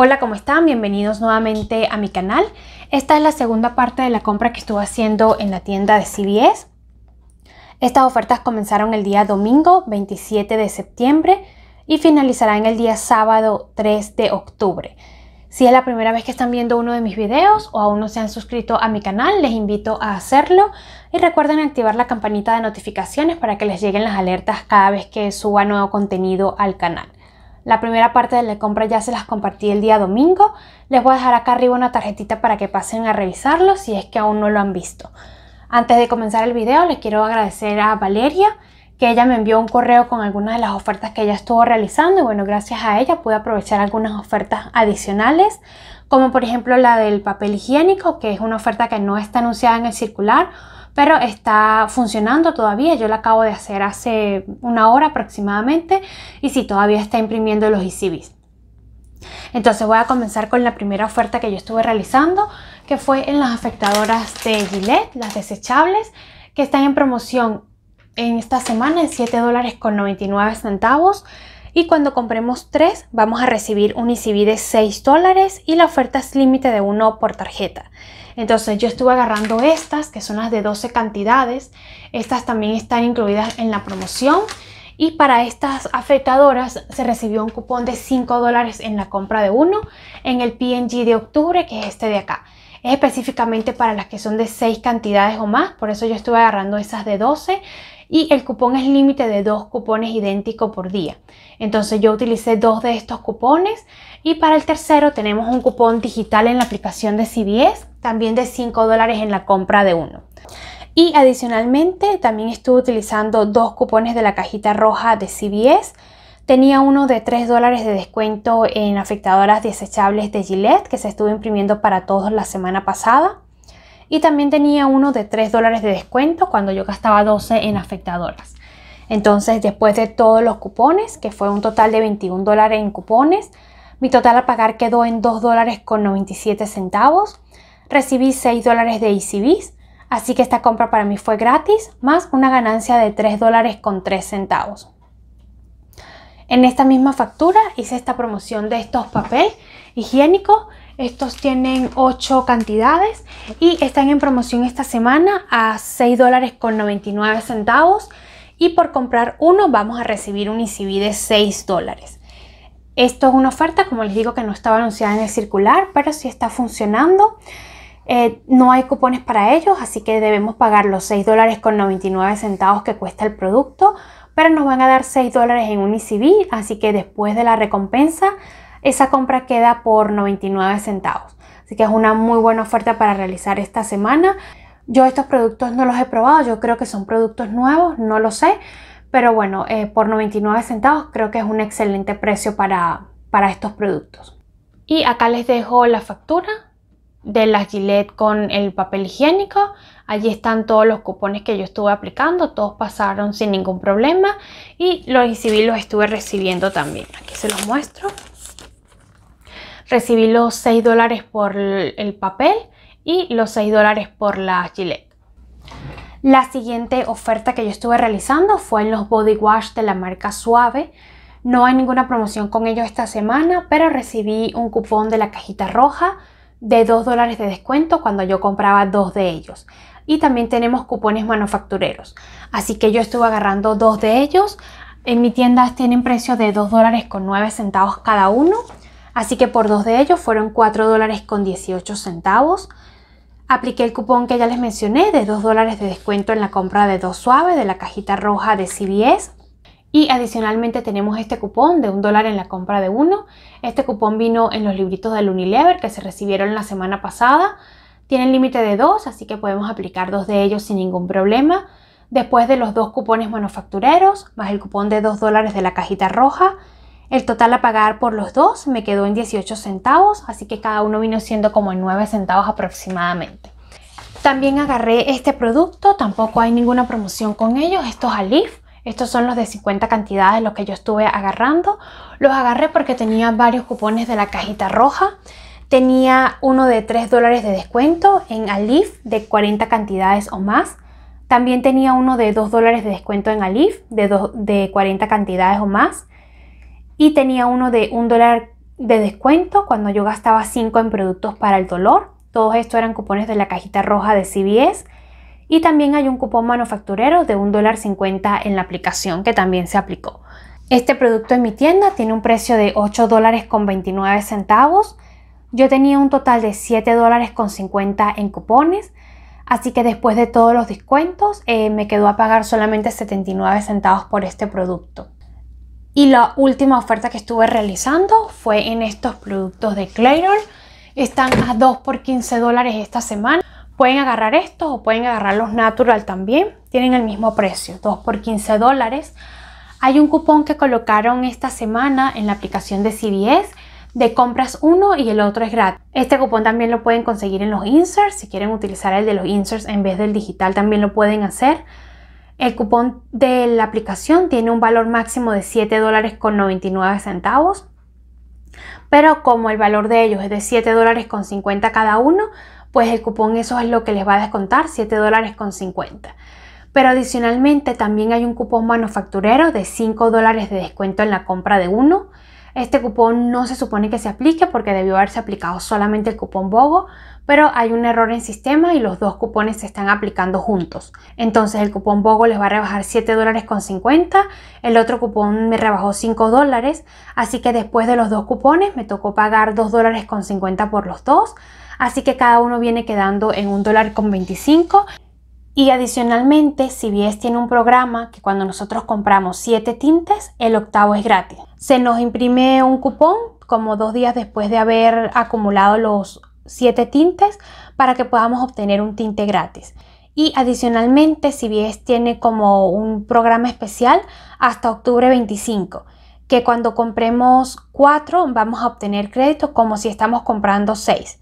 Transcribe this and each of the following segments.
Hola, ¿cómo están? Bienvenidos nuevamente a mi canal. Esta es la segunda parte de la compra que estuve haciendo en la tienda de CBS. Estas ofertas comenzaron el día domingo 27 de septiembre y finalizarán el día sábado 3 de octubre. Si es la primera vez que están viendo uno de mis videos o aún no se han suscrito a mi canal, les invito a hacerlo y recuerden activar la campanita de notificaciones para que les lleguen las alertas cada vez que suba nuevo contenido al canal. La primera parte de la compra ya se las compartí el día domingo. Les voy a dejar acá arriba una tarjetita para que pasen a revisarlo si es que aún no lo han visto. Antes de comenzar el video les quiero agradecer a Valeria que ella me envió un correo con algunas de las ofertas que ella estuvo realizando y bueno, gracias a ella pude aprovechar algunas ofertas adicionales, como por ejemplo la del papel higiénico, que es una oferta que no está anunciada en el circular pero está funcionando todavía. Yo la acabo de hacer hace una hora aproximadamente y sí, todavía está imprimiendo los ICBs. E Entonces voy a comenzar con la primera oferta que yo estuve realizando, que fue en las afectadoras de Gillette, las desechables, que están en promoción en esta semana en 7 dólares con centavos y cuando compremos tres, vamos a recibir un ICB e de 6 dólares y la oferta es límite de uno por tarjeta. Entonces yo estuve agarrando estas que son las de 12 cantidades, estas también están incluidas en la promoción y para estas afectadoras se recibió un cupón de 5 dólares en la compra de uno en el PNG de octubre que es este de acá. Es específicamente para las que son de 6 cantidades o más, por eso yo estuve agarrando esas de 12 y el cupón es límite de dos cupones idénticos por día. Entonces yo utilicé dos de estos cupones y para el tercero tenemos un cupón digital en la aplicación de CBS, también de 5 dólares en la compra de uno. Y adicionalmente también estuve utilizando dos cupones de la cajita roja de CBS. Tenía uno de 3 dólares de descuento en afectadoras desechables de Gillette que se estuvo imprimiendo para todos la semana pasada y también tenía uno de 3 dólares de descuento cuando yo gastaba 12 en afectadoras. Entonces, después de todos los cupones, que fue un total de 21 dólares en cupones, mi total a pagar quedó en 2 dólares con 97 centavos. Recibí 6 dólares de ECBs, así que esta compra para mí fue gratis, más una ganancia de 3 dólares con 3 centavos. En esta misma factura hice esta promoción de estos papeles higiénicos estos tienen 8 cantidades y están en promoción esta semana a 6 dólares con 99 centavos y por comprar uno vamos a recibir un ICB de 6 dólares. Esto es una oferta, como les digo, que no estaba anunciada en el circular, pero sí está funcionando. Eh, no hay cupones para ellos, así que debemos pagar los 6 dólares con 99 centavos que cuesta el producto, pero nos van a dar 6 dólares en un ICB, así que después de la recompensa esa compra queda por 99 centavos. Así que es una muy buena oferta para realizar esta semana. Yo estos productos no los he probado, yo creo que son productos nuevos, no lo sé, pero bueno, eh, por 99 centavos creo que es un excelente precio para, para estos productos. Y acá les dejo la factura de la Gillette con el papel higiénico. Allí están todos los cupones que yo estuve aplicando, todos pasaron sin ningún problema y los recibí, los estuve recibiendo también. Aquí se los muestro recibí los 6 dólares por el papel y los 6 dólares por la gilet. La siguiente oferta que yo estuve realizando fue en los body wash de la marca Suave. No hay ninguna promoción con ellos esta semana, pero recibí un cupón de la cajita roja de 2 dólares de descuento cuando yo compraba dos de ellos. Y también tenemos cupones manufactureros. Así que yo estuve agarrando dos de ellos. En mi tienda tienen precio de 2 dólares con 9 centavos cada uno. Así que por dos de ellos fueron 4 dólares con 18 centavos. Apliqué el cupón que ya les mencioné de 2 dólares de descuento en la compra de dos suaves de la cajita roja de CVS. Y adicionalmente tenemos este cupón de un dólar en la compra de uno. Este cupón vino en los libritos del Unilever que se recibieron la semana pasada. Tienen límite de dos, así que podemos aplicar dos de ellos sin ningún problema. Después de los dos cupones manufactureros, más el cupón de 2 dólares de la cajita roja, el total a pagar por los dos me quedó en 18 centavos, así que cada uno vino siendo como en 9 centavos aproximadamente. También agarré este producto, tampoco hay ninguna promoción con ellos, estos Alif. Estos son los de 50 cantidades los que yo estuve agarrando. Los agarré porque tenía varios cupones de la cajita roja. Tenía uno de 3 dólares de descuento en Alif de 40 cantidades o más. También tenía uno de 2 dólares de descuento en Alif de, de 40 cantidades o más y tenía uno de un dólar de descuento cuando yo gastaba 5 en productos para el dolor. Todos estos eran cupones de la cajita roja de CBS. Y también hay un cupón manufacturero de un dólar $1.50 en la aplicación que también se aplicó. Este producto en mi tienda tiene un precio de dólares con centavos Yo tenía un total de dólares con $7.50 en cupones. Así que después de todos los descuentos eh, me quedó a pagar solamente 79 centavos por este producto. Y la última oferta que estuve realizando fue en estos productos de clayroll Están a 2 por 15 dólares esta semana. Pueden agarrar estos o pueden agarrar los natural también. Tienen el mismo precio, 2 por 15 dólares. Hay un cupón que colocaron esta semana en la aplicación de CVS de compras uno y el otro es gratis. Este cupón también lo pueden conseguir en los inserts. Si quieren utilizar el de los inserts en vez del digital también lo pueden hacer. El cupón de la aplicación tiene un valor máximo de 7 con 99 centavos, pero como el valor de ellos es de 7 con 50 cada uno, pues el cupón eso es lo que les va a descontar, 7 con 50. Pero adicionalmente también hay un cupón manufacturero de 5 de descuento en la compra de uno. Este cupón no se supone que se aplique porque debió haberse aplicado solamente el cupón BOGO, pero hay un error en sistema y los dos cupones se están aplicando juntos. Entonces el cupón BOGO les va a rebajar 7 dólares con 50, el otro cupón me rebajó 5 dólares, así que después de los dos cupones me tocó pagar 2 dólares con 50 por los dos, así que cada uno viene quedando en 1 dólar con 25. Y adicionalmente, CBS tiene un programa que cuando nosotros compramos 7 tintes, el octavo es gratis. Se nos imprime un cupón como dos días después de haber acumulado los 7 tintes para que podamos obtener un tinte gratis. Y adicionalmente, bien tiene como un programa especial hasta octubre 25, que cuando compremos 4 vamos a obtener créditos como si estamos comprando 6.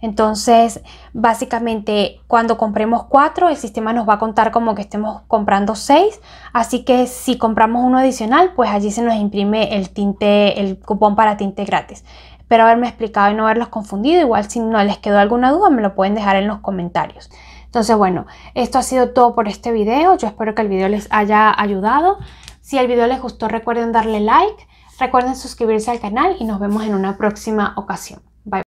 Entonces, básicamente, cuando compremos 4, el sistema nos va a contar como que estemos comprando 6. Así que si compramos uno adicional, pues allí se nos imprime el tinte, el cupón para tinte gratis. Espero haberme explicado y no haberlos confundido. Igual si no les quedó alguna duda me lo pueden dejar en los comentarios. Entonces bueno, esto ha sido todo por este video. Yo espero que el video les haya ayudado. Si el video les gustó recuerden darle like, recuerden suscribirse al canal y nos vemos en una próxima ocasión.